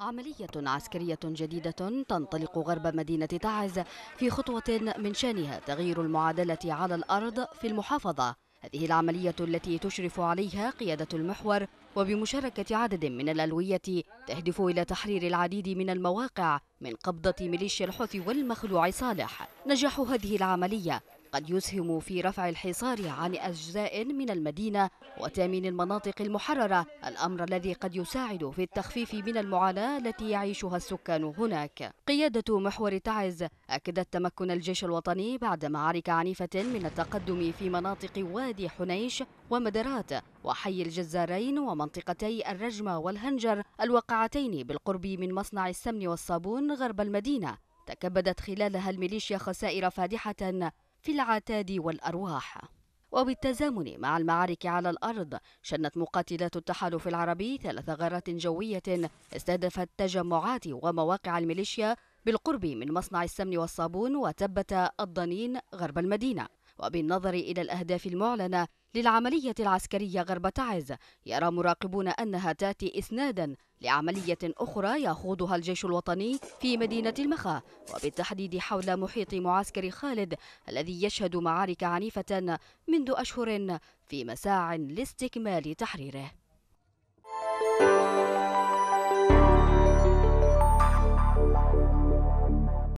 عملية عسكرية جديدة تنطلق غرب مدينة تعز في خطوة من شأنها تغيير المعادلة على الأرض في المحافظة هذه العملية التي تشرف عليها قيادة المحور وبمشاركة عدد من الألوية تهدف إلى تحرير العديد من المواقع من قبضة ميليشيا الحوثي والمخلوع صالح نجاح هذه العملية قد يسهم في رفع الحصار عن أجزاء من المدينة وتامين المناطق المحررة الأمر الذي قد يساعد في التخفيف من المعاناة التي يعيشها السكان هناك قيادة محور تعز أكدت تمكن الجيش الوطني بعد معارك عنيفة من التقدم في مناطق وادي حنيش ومدرات وحي الجزارين ومنطقتي الرجمة والهنجر الواقعتين بالقرب من مصنع السمن والصابون غرب المدينة تكبدت خلالها الميليشيا خسائر فادحة في العتاد والأرواح وبالتزامن مع المعارك على الأرض شنت مقاتلات التحالف العربي ثلاث غارات جوية استهدفت تجمعات ومواقع الميليشيا بالقرب من مصنع السمن والصابون وتبت الضنين غرب المدينة وبالنظر إلى الأهداف المعلنة للعملية العسكرية غرب تعز يرى مراقبون أنها تأتي إسنادا لعملية أخرى يخوضها الجيش الوطني في مدينة المخا وبالتحديد حول محيط معسكر خالد الذي يشهد معارك عنيفة منذ أشهر في مساع لاستكمال تحريره